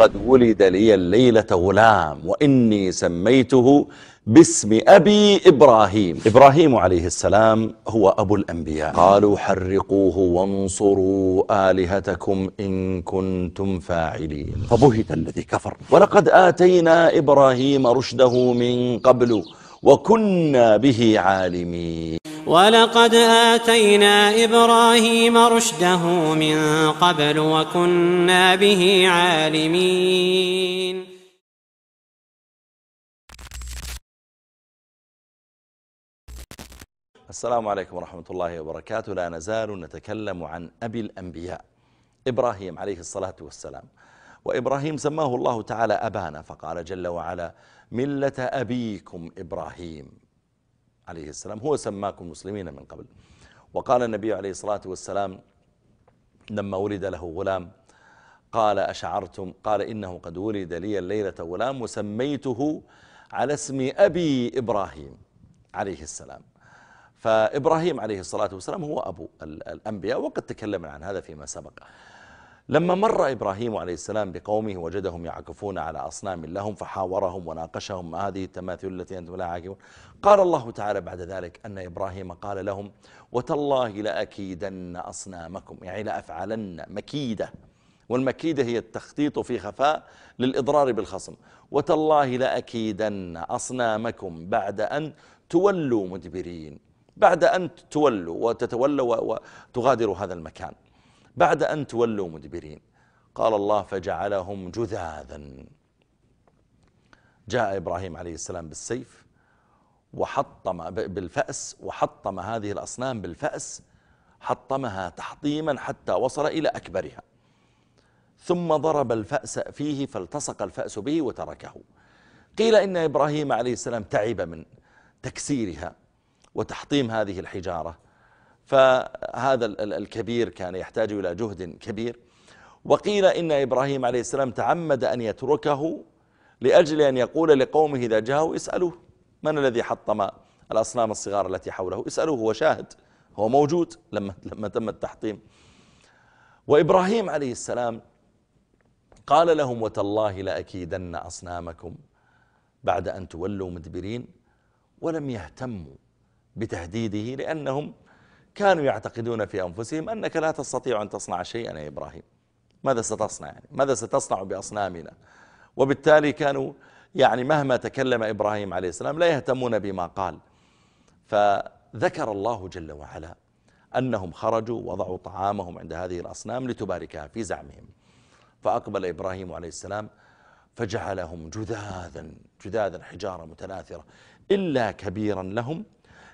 قد ولد لي الليلة غلام وإني سميته باسم أبي إبراهيم إبراهيم عليه السلام هو أبو الأنبياء قالوا حرقوه وانصروا آلهتكم إن كنتم فاعلين فبهت الذي كفر ولقد آتينا إبراهيم رشده من قبل وكنا به عالمين ولقد آتينا إبراهيم رشده من قبل وكنا به عالمين السلام عليكم ورحمة الله وبركاته لا نزال نتكلم عن أبي الأنبياء إبراهيم عليه الصلاة والسلام وإبراهيم سماه الله تعالى أبانا فقال جل وعلا ملة أبيكم إبراهيم عليه السلام هو سماكم مسلمين من قبل وقال النبي عليه الصلاة والسلام لما ولد له غلام قال أشعرتم قال إنه قد ولد لي الليلة غلام وسميته على اسم أبي إبراهيم عليه السلام فإبراهيم عليه الصلاة والسلام هو أبو الأنبياء وقد تكلمنا عن هذا فيما سبق لما مر إبراهيم عليه السلام بقومه وجدهم يعكفون على أصنام لهم فحاورهم وناقشهم هذه التماثيل التي أنتم لها عاكفون قال الله تعالى بعد ذلك أن إبراهيم قال لهم وتالله لأكيدن أصنامكم يعني لأفعلن مكيدة والمكيدة هي التخطيط في خفاء للإضرار بالخصم وتالله لأكيدن أصنامكم بعد أن تولوا مدبرين بعد أن تولوا وتتولوا وتغادروا هذا المكان بعد أن تولوا مدبرين قال الله فجعلهم جذاذا جاء إبراهيم عليه السلام بالسيف وحطم بالفأس وحطم هذه الأصنام بالفأس حطمها تحطيما حتى وصل إلى أكبرها ثم ضرب الفأس فيه فالتصق الفأس به وتركه قيل إن إبراهيم عليه السلام تعب من تكسيرها وتحطيم هذه الحجارة فهذا الكبير كان يحتاج إلى جهد كبير وقيل إن إبراهيم عليه السلام تعمد أن يتركه لأجل أن يقول لقومه إذا جاءوا اسألوه من الذي حطم الأصنام الصغار التي حوله اسألوه هو شاهد هو موجود لما, لما تم التحطيم وإبراهيم عليه السلام قال لهم وتالله لأكيدن أصنامكم بعد أن تولوا مدبرين ولم يهتموا بتهديده لأنهم كانوا يعتقدون في أنفسهم أنك لا تستطيع أن تصنع شيئا يا إبراهيم ماذا ستصنع يعني ماذا ستصنع بأصنامنا وبالتالي كانوا يعني مهما تكلم إبراهيم عليه السلام لا يهتمون بما قال فذكر الله جل وعلا أنهم خرجوا وضعوا طعامهم عند هذه الأصنام لتباركها في زعمهم فأقبل إبراهيم عليه السلام فجعلهم جذاذا جذاذا حجارة متناثرة إلا كبيرا لهم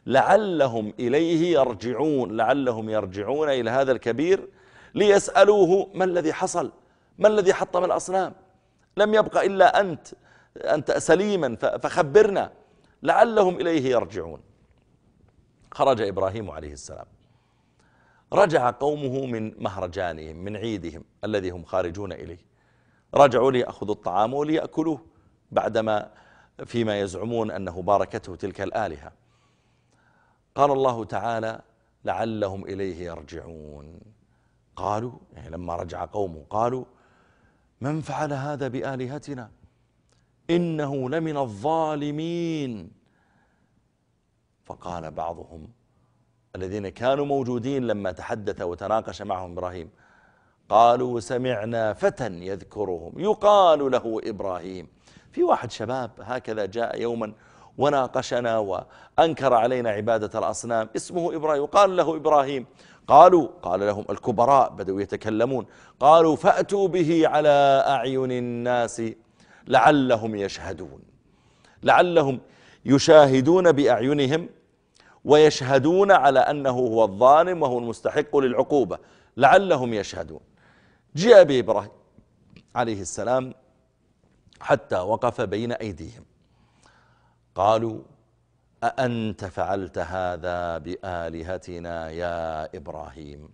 لعلهم إليه يرجعون لعلهم يرجعون إلى هذا الكبير ليسألوه ما الذي حصل ما الذي حطم الأصنام لم يبقى إلا أنت أنت سليما فخبرنا لعلهم إليه يرجعون خرج إبراهيم عليه السلام رجع قومه من مهرجانهم من عيدهم الذي هم خارجون إليه رجعوا ليأخذوا الطعام وليأكلوه بعدما فيما يزعمون أنه باركته تلك الآلهة قال الله تعالى لعلهم إليه يرجعون قالوا يعني لما رجع قومه قالوا من فعل هذا بآلهتنا إنه لمن الظالمين فقال بعضهم الذين كانوا موجودين لما تحدث وتناقش معهم إبراهيم قالوا سمعنا فتى يذكرهم يقال له إبراهيم في واحد شباب هكذا جاء يوما وناقشنا وأنكر علينا عبادة الأصنام اسمه إبراهيم وقال له إبراهيم قالوا قال لهم الكبراء بدأوا يتكلمون قالوا فأتوا به على أعين الناس لعلهم يشهدون لعلهم يشاهدون بأعينهم ويشهدون على أنه هو الظالم وهو المستحق للعقوبة لعلهم يشهدون جاء بإبراهيم عليه السلام حتى وقف بين أيديهم قالوا أأنت فعلت هذا بآلهتنا يا إبراهيم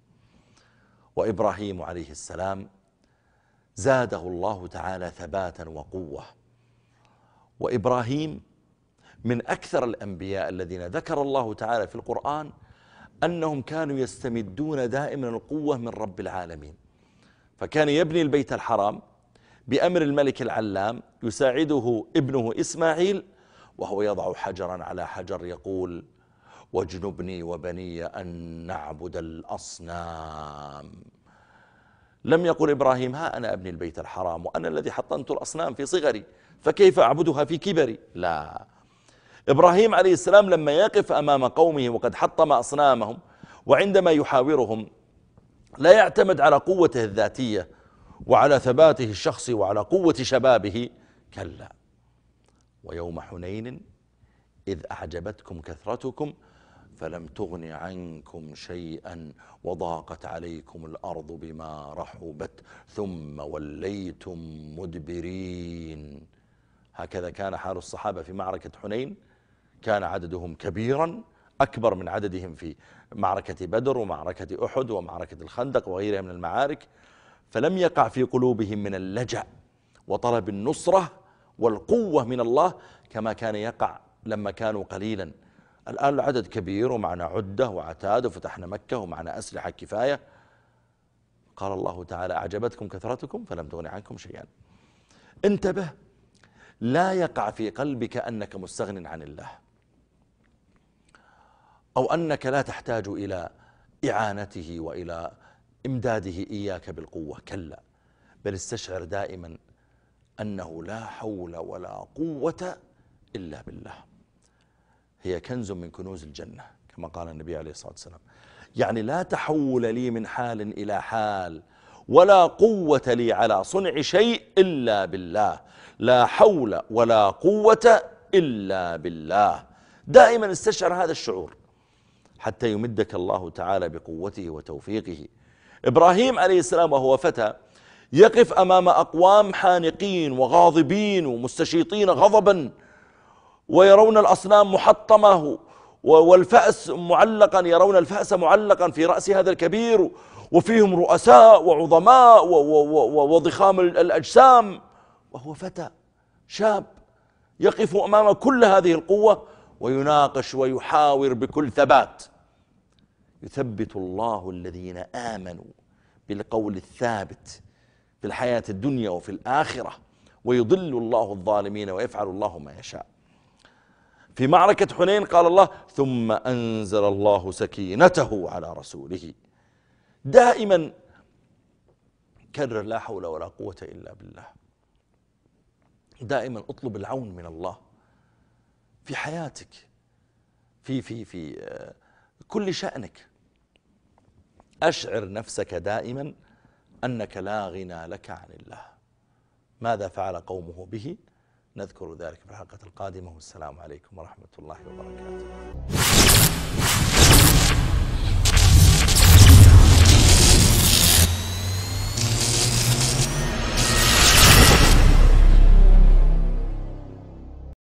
وإبراهيم عليه السلام زاده الله تعالى ثباتا وقوة وإبراهيم من أكثر الأنبياء الذين ذكر الله تعالى في القرآن أنهم كانوا يستمدون دائما القوة من رب العالمين فكان يبني البيت الحرام بأمر الملك العلام يساعده ابنه إسماعيل وهو يضع حجرا على حجر يقول واجنبني وبني أن نعبد الأصنام لم يقل إبراهيم ها أنا أبني البيت الحرام وأنا الذي حطمت الأصنام في صغري فكيف أعبدها في كبري لا إبراهيم عليه السلام لما يقف أمام قومه وقد حطم أصنامهم وعندما يحاورهم لا يعتمد على قوته الذاتية وعلى ثباته الشخصي وعلى قوة شبابه كلا ويوم حنين إذ أعجبتكم كثرتكم فلم تغن عنكم شيئا وضاقت عليكم الأرض بما رحبت ثم وليتم مدبرين هكذا كان حال الصحابة في معركة حنين كان عددهم كبيرا أكبر من عددهم في معركة بدر ومعركة أحد ومعركة الخندق وغيرها من المعارك فلم يقع في قلوبهم من اللجأ وطلب النصرة والقوة من الله كما كان يقع لما كانوا قليلا الآن العدد كبير ومعنا عدة وعتاد وفتحنا مكة ومعنا أسلحة كفاية قال الله تعالى أعجبتكم كثرتكم فلم تغن عنكم شيئا انتبه لا يقع في قلبك أنك مستغن عن الله أو أنك لا تحتاج إلى إعانته وإلى إمداده إياك بالقوة كلا بل استشعر دائما أنه لا حول ولا قوة إلا بالله هي كنز من كنوز الجنة كما قال النبي عليه الصلاة والسلام يعني لا تحول لي من حال إلى حال ولا قوة لي على صنع شيء إلا بالله لا حول ولا قوة إلا بالله دائما استشعر هذا الشعور حتى يمدك الله تعالى بقوته وتوفيقه إبراهيم عليه السلام وهو فتى يقف أمام أقوام حانقين وغاضبين ومستشيطين غضبا ويرون الأصنام محطمة والفأس معلقا يرون الفأس معلقا في رأس هذا الكبير وفيهم رؤساء وعظماء وضخام الأجسام وهو فتى شاب يقف أمام كل هذه القوة ويناقش ويحاور بكل ثبات يثبت الله الذين آمنوا بالقول الثابت في الحياة الدنيا وفي الآخرة ويضل الله الظالمين ويفعل الله ما يشاء في معركة حنين قال الله ثم أنزل الله سكينته على رسوله دائما كرر لا حول ولا قوة إلا بالله دائما اطلب العون من الله في حياتك في في في آه، كل شأنك أشعر نفسك دائما أنك لا غنى لك عن الله ماذا فعل قومه به نذكر ذلك في الحلقة القادمة والسلام عليكم ورحمة الله وبركاته